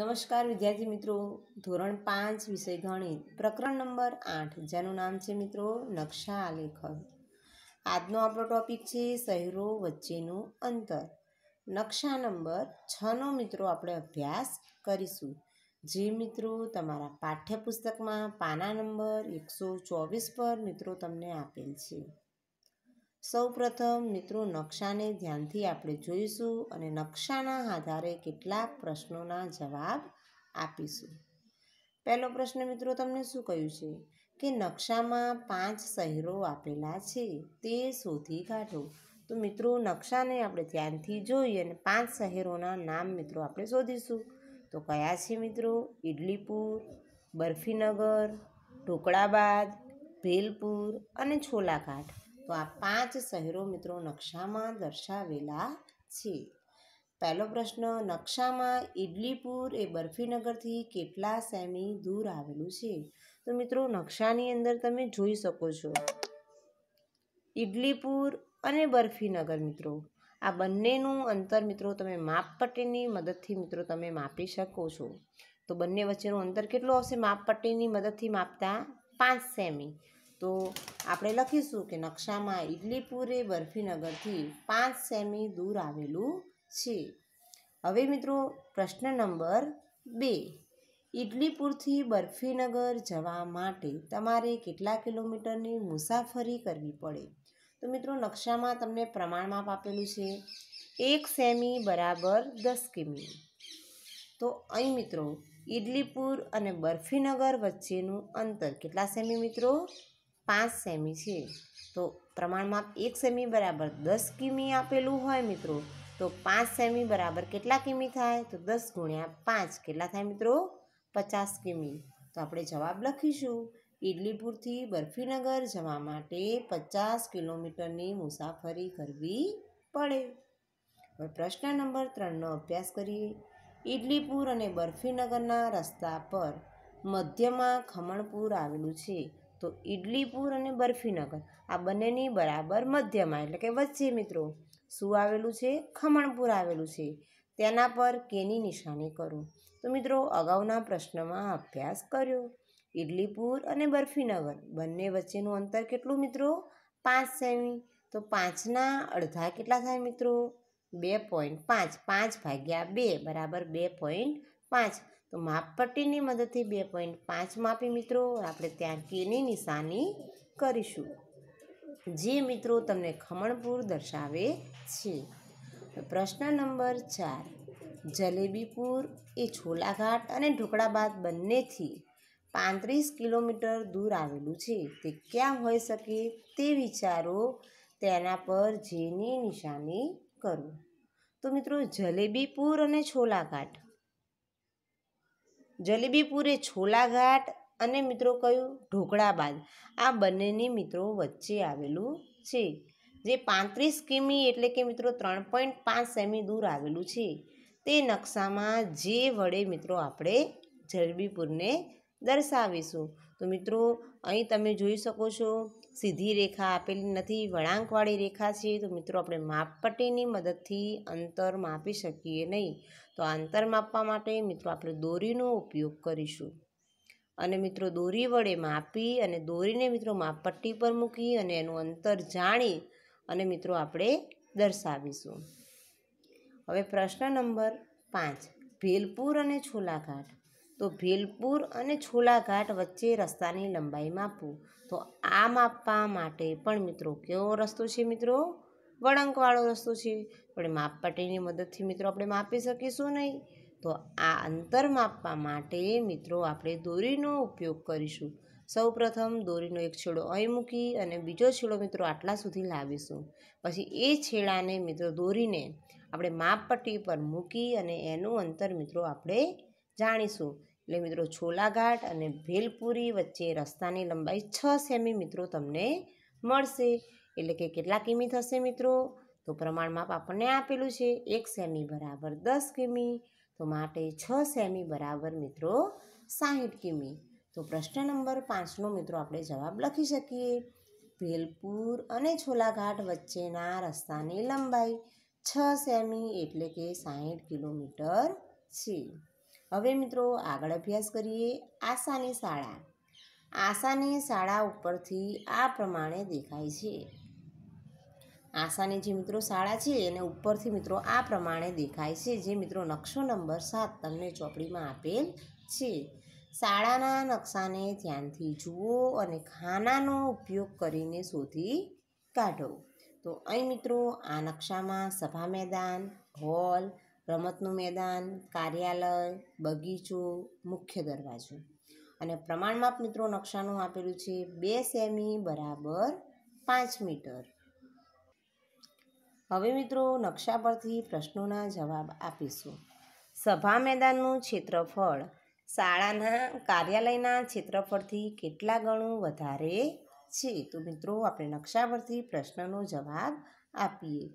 નમસ્કાર વિદ્યાર્થી મિત્રો ધોરણ પાંચ વિષય ગણિત પ્રકરણ નંબર આઠ જેનું નામ છે મિત્રો નકશા આલેખન આજનો આપણો ટોપિક છે શહેરો વચ્ચેનું અંતર નકશા નંબર છનો મિત્રો આપણે અભ્યાસ કરીશું જે મિત્રો તમારા પાઠ્યપુસ્તકમાં પાના નંબર એકસો ચોવીસ પર મિત્રો તમને આપેલ છે સૌપ્રથમ મિત્રો નકશાને ધ્યાનથી આપણે જોઈશું અને નકશાના આધારે કેટલાક પ્રશ્નોના જવાબ આપીશું પહેલો પ્રશ્ન મિત્રો તમને શું કહ્યું છે કે નકશામાં પાંચ શહેરો આપેલા છે તે શોધી કાઢો તો મિત્રો નકશાને આપણે ધ્યાનથી જોઈ અને પાંચ શહેરોના નામ મિત્રો આપણે શોધીશું તો કયા છે મિત્રો ઇડલીપુર બરફીનગર ઢોકળાબાદ ભેલપુર અને છોલાઘાટ તો આ પાંચ શહેરો મિત્રો નકશામાં દર્શાવેલા છે પહેલો પ્રશ્ન નકશામાં ઇડલીપુર એ બરફીનગરથી કેટલા સેમી દૂર આવેલું છે તો મિત્રો નકશાની અંદર તમે જોઈ શકો છો ઇડલીપુર અને બરફીનગર મિત્રો આ બંનેનું અંતર મિત્રો તમે માપપટ્ટીની મદદથી મિત્રો તમે માપી શકો છો તો બંને વચ્ચેનું અંતર કેટલું આવશે માપપટ્ટીની મદદથી માપતા પાંચ સેમી તો આપણે લખીશું કે નકશામાં ઇડલીપુર એ બર્ફીનગરથી પાંચ સેમી દૂર આવેલું છે હવે મિત્રો પ્રશ્ન નંબર બે ઇડલીપુરથી બરફીનગર જવા માટે તમારે કેટલા કિલોમીટરની મુસાફરી કરવી પડે તો મિત્રો નકશામાં તમને પ્રમાણમાપ આપેલું છે એક સેમી બરાબર દસ કિમી તો અહીં મિત્રો ઇડલીપુર અને બરફીનગર વચ્ચેનું અંતર કેટલા સેમી મિત્રો પાંચ સેમી છે તો પ્રમાણમાં એક સેમી બરાબર દસ કિમી આપેલું હોય મિત્રો તો પાંચ સેમી બરાબર કેટલા કિમી થાય તો દસ ગુણ્યા પાંચ કેટલા થાય મિત્રો પચાસ કિમી તો આપણે જવાબ લખીશું ઇડલીપુરથી બરફીનગર જવા માટે પચાસ કિલોમીટરની મુસાફરી કરવી પડે પ્રશ્ન નંબર ત્રણનો અભ્યાસ કરીએ ઇડલીપુર અને બરફીનગરના રસ્તા પર મધ્યમાં ખમણપુર આવેલું છે તો ઇડલી અને બરફીનગર આ બંનેની બરાબર મધ્યમાં એટલે કે વચ્ચે મિત્રો શું આવેલું છે ખમણપુર આવેલું છે તેના પર કેની નિશાની કરો તો મિત્રો અગાઉના પ્રશ્નમાં અભ્યાસ કર્યો ઇડલીપુર અને બરફીનગર બંને વચ્ચેનું અંતર કેટલું મિત્રો પાંચ સેમી તો પાંચના અડધા કેટલા થાય મિત્રો બે પોઈન્ટ પાંચ પાંચ ભાગ્યા બે બરાબર બે પોઈન્ટ પાંચ તો માપપટ્ટીની મદદથી બે પોઈન્ટ પાંચ માપી મિત્રો આપણે ત્યાં કેની નિશાની કરીશું જે મિત્રો તમને ખમણપુર દર્શાવે છે પ્રશ્ન નંબર ચાર જલેબીપુર એ છોલાઘાટ અને ઢોકળાબાદ બંનેથી પાંત્રીસ કિલોમીટર દૂર આવેલું છે તે ક્યાં હોઈ શકે તે વિચારો તેના પર જેની નિશાની કરો તો મિત્રો જલેબીપુર અને છોલાઘાટ જલેબીપુરે છોલાઘાટ અને મિત્રો કયું ઢોકળાબાદ આ બંનેની મિત્રો વચ્ચે આવેલું છે જે પાંત્રીસ કિમી એટલે કે મિત્રો ત્રણ પોઈન્ટ પાંચ સેમી દૂર આવેલું છે તે નકશામાં જે વડે મિત્રો આપણે જલેબીપુરને દર્શાવીશું તો મિત્રો અહીં તમે જોઈ શકો છો સીધી રેખા આપેલી નથી વળાંકવાળી રેખા છે તો મિત્રો આપણે માપપટ્ટીની મદદથી અંતર માપી શકીએ નહીં તો અંતર માપવા માટે મિત્રો આપણે દોરીનો ઉપયોગ કરીશું અને મિત્રો દોરી વડે માપી અને દોરીને મિત્રો માપપટ્ટી પર મૂકી અને એનું અંતર જાણી અને મિત્રો આપણે દર્શાવીશું હવે પ્રશ્ન નંબર પાંચ ભેલપુર અને છોલાઘાટ તો ભેલપુર અને છોલાઘાટ વચ્ચે રસ્તાની લંબાઈ માપવું તો આ માપવા માટે પણ મિત્રો કેવો રસ્તો છે મિત્રો વળંકવાળો રસ્તો છે પણ માપપટ્ટીની મદદથી મિત્રો આપણે માપી શકીશું નહીં તો આ અંતર માપવા માટે મિત્રો આપણે દોરીનો ઉપયોગ કરીશું સૌપ્રથમ દોરીનો એક છેડો અહીં મૂકી અને બીજો છેડો મિત્રો આટલા સુધી લાવીશું પછી એ છેડાને મિત્રો દોરીને આપણે માપપટ્ટી પર મૂકી અને એનું અંતર મિત્રો આપણે જાણીશું એટલે મિત્રો છોલાઘાટ અને ભેલપુરી વચ્ચે રસ્તાની લંબાઈ છ સેમી મિત્રો તમને મળશે એટલે કે કેટલા કિમી થશે મિત્રો તો પ્રમાણમાં આપણને આપેલું છે એક સેમી બરાબર દસ કિમી તો માટે છ સેમી બરાબર મિત્રો સાહીઠ કિમી તો પ્રશ્ન નંબર પાંચનો મિત્રો આપણે જવાબ લખી શકીએ ભેલપુર અને છોલાઘાટ વચ્ચેના રસ્તાની લંબાઈ છ સેમી એટલે કે સાહીઠ કિલોમીટર છે હવે મિત્રો આગળ અભ્યાસ કરીએ આશાની શાળા આશાની શાળા ઉપરથી આ પ્રમાણે દેખાય છે આશાની જે મિત્રો શાળા છે એને ઉપરથી મિત્રો આ પ્રમાણે દેખાય છે જે મિત્રો નકશો નંબર સાત તમને ચોપડીમાં આપેલ છે શાળાના નકશાને ધ્યાનથી જુઓ અને ખાનાનો ઉપયોગ કરીને શોધી કાઢો તો અહીં મિત્રો આ નકશામાં સભા મેદાન હોલ રમતનું મેદાન કાર્યાલય બગીચો મુખ્ય દરવાજો અને પ્રમાણમાં મિત્રો નકશાનું આપેલું છે બે સેમી બરાબર પાંચ મીટર હવે મિત્રો નકશા પરથી પ્રશ્નોના જવાબ આપીશું સભા મેદાનનું ક્ષેત્રફળ શાળાના કાર્યાલયના ક્ષેત્રફળથી કેટલા ગણું વધારે છે તો મિત્રો આપણે નકશા પરથી પ્રશ્નનો જવાબ આપીએ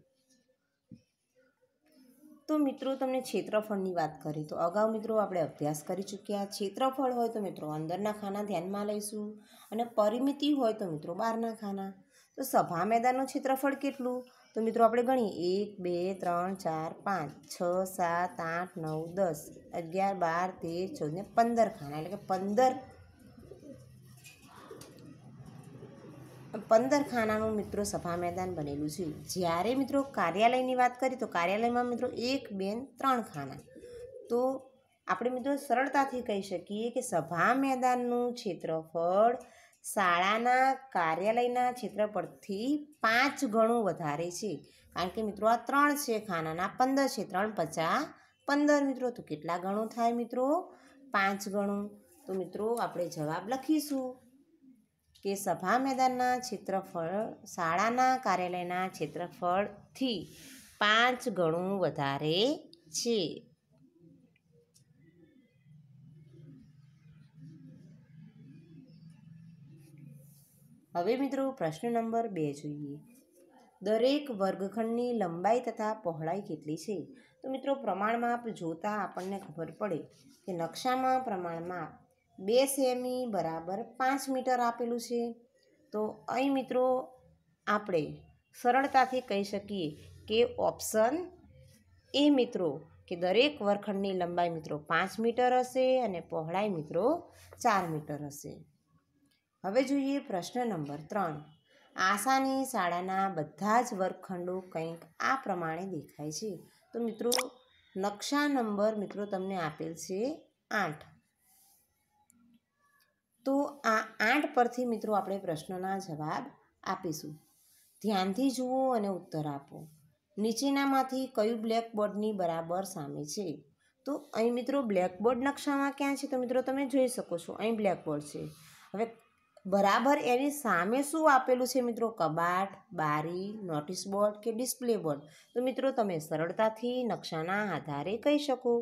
તો મિત્રો તમને ક્ષેત્રફળની વાત કરી તો અગાઉ મિત્રો આપણે અભ્યાસ કરી ચૂક્યા ક્ષેત્રફળ હોય તો મિત્રો અંદરના ખાના ધ્યાનમાં લઈશું અને પરિમિતિ હોય તો મિત્રો બહારના ખાના તો સભા મેદાનનું ક્ષેત્રફળ કેટલું તો મિત્રો આપણે ગણીએ એક બે ત્રણ ચાર પાંચ છ સાત આઠ નવ દસ અગિયાર બાર તેર ચૌદ ને પંદર ખાના એટલે કે પંદર પંદર ખાનાનું મિત્રો સભા મેદાન બનેલું છે જ્યારે મિત્રો કાર્યાલયની વાત કરીએ તો કાર્યાલયમાં મિત્રો એક બેન ત્રણ ખાના તો આપણે મિત્રો સરળતાથી કહી શકીએ કે સભા મેદાનનું ક્ષેત્રફળ શાળાના કાર્યાલયના ક્ષેત્રફળથી પાંચ ગણું વધારે છે કારણ કે મિત્રો આ ત્રણ છે ખાનાના પંદર છે ત્રણ પચાસ પંદર મિત્રો તો કેટલા ગણું થાય મિત્રો પાંચ ગણું તો મિત્રો આપણે જવાબ લખીશું કે સભા મેદાનના ક્ષેત્રફળ શાળાના કાર્યાલયના ક્ષેત્રફળથી પાંચ ગણું વધારે છે હવે મિત્રો પ્રશ્ન નંબર બે જોઈએ દરેક વર્ગખંડની લંબાઈ તથા પહોળાઈ કેટલી છે તો મિત્રો પ્રમાણમાં જોતાં આપણને ખબર પડે કે નકશામાં પ્રમાણમાં બે સેમી બરાબર પાંચ મીટર આપેલું છે તો અહીં મિત્રો આપણે સરળતાથી કહી શકીએ કે ઓપ્શન એ મિત્રો કે દરેક વર્ગખંડની લંબાઈ મિત્રો પાંચ મીટર હશે અને પહોળાઈ મિત્રો ચાર મીટર હશે હવે જોઈએ પ્રશ્ન નંબર ત્રણ આસાની શાળાના બધા જ વર્ગખંડો કંઈક આ પ્રમાણે દેખાય છે તો મિત્રો નકશા નંબર મિત્રો તમને આપેલ છે આઠ તો આ આઠ પરથી મિત્રો આપણે પ્રશ્નોના જવાબ આપીશું ધ્યાનથી જુઓ અને ઉત્તર આપો નીચેનામાંથી કયું બ્લેકબોર્ડની બરાબર સામે છે તો અહીં મિત્રો બ્લેકબોર્ડ નકશામાં ક્યાં છે તો મિત્રો તમે જોઈ શકો છો અહીં બ્લેકબોર્ડ છે હવે બરાબર એની સામે શું આપેલું છે મિત્રો કબાટ બારી નોટિસ બોર્ડ કે ડિસ્પ્લે બોર્ડ તો મિત્રો તમે સરળતાથી નકશાના આધારે કહી શકો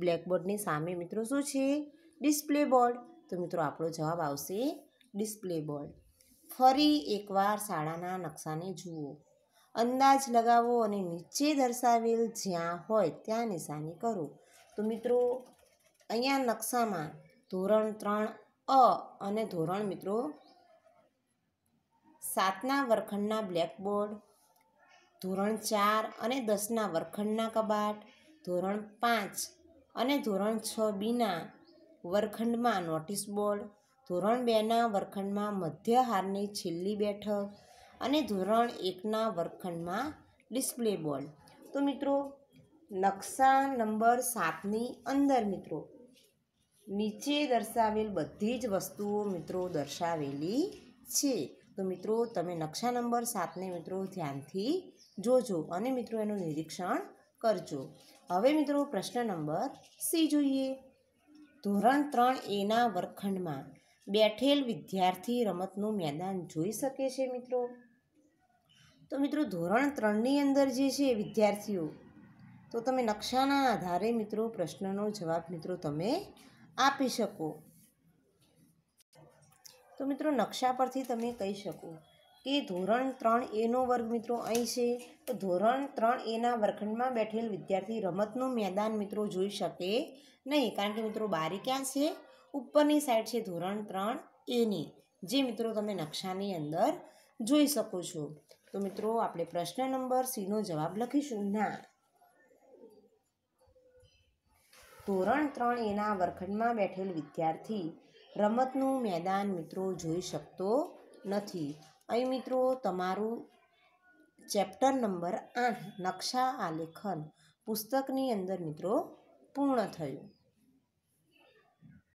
બ્લેકબોર્ડની સામે મિત્રો શું છે ડિસ્પ્લે બોર્ડ તો મિત્રો આપણો જવાબ આવશે ડિસ્પ્લે બોર્ડ ફરી એકવાર શાળાના નકશાને જુઓ અંદાજ લગાવો અને નીચે દર્શાવેલ જ્યાં હોય ત્યાં નિશાની કરો તો મિત્રો અહીંયા નકશામાં ધોરણ ત્રણ અ અને ધોરણ મિત્રો સાતના વરખંડના બ્લેકબોર્ડ ધોરણ ચાર અને દસના વરખંડના કબાટ ધોરણ પાંચ અને ધોરણ છ બીના વર્ગખંડમાં નોટિસ બોર્ડ ધોરણ બેના વર્ગખંડમાં હારની છેલ્લી બેઠક અને ધોરણ એકના વર્ગખંડમાં ડિસ્પ્લે બોર્ડ તો મિત્રો નકશા નંબર સાતની અંદર મિત્રો નીચે દર્શાવેલ બધી જ વસ્તુઓ મિત્રો દર્શાવેલી છે તો મિત્રો તમે નકશા નંબર સાતને મિત્રો ધ્યાનથી જોજો અને મિત્રો એનું નિરીક્ષણ કરજો હવે મિત્રો પ્રશ્ન નંબર સી જોઈએ ધોરણ ત્રણ એના વર્ગખંડમાં બેઠેલ વિદ્યાર્થી રમતનું મેદાન જોઈ શકે છે મિત્રો તો મિત્રો ધોરણ ત્રણની અંદર જે છે વિદ્યાર્થીઓ તો તમે નકશાના આધારે મિત્રો પ્રશ્નનો જવાબ મિત્રો તમે આપી શકો તો મિત્રો નકશા પરથી તમે કહી શકો કે ધોરણ ત્રણ એનો વર્ગ મિત્રો અહીં છે તો ધોરણ ત્રણ એના વર્ગખંડમાં બેઠેલ વિદ્યાર્થી રમતનું મેદાન મિત્રો જોઈ શકે નહીં કારણ કે મિત્રો બારી ક્યાં છે ઉપરની સાઈડ છે ધોરણ ત્રણ એની જે મિત્રો તમે નકશાની અંદર જોઈ શકો છો તો મિત્રો આપણે પ્રશ્ન નંબર સીનો જવાબ લખીશું ના ધોરણ ત્રણ એના વર્ગખંડમાં બેઠેલ વિદ્યાર્થી રમતનું મેદાન મિત્રો જોઈ શકતો નથી અહીં મિત્રો તમારું ચેપ્ટર નંબર આઠ નકશા આલેખન પુસ્તકની અંદર મિત્રો પૂર્ણ થયું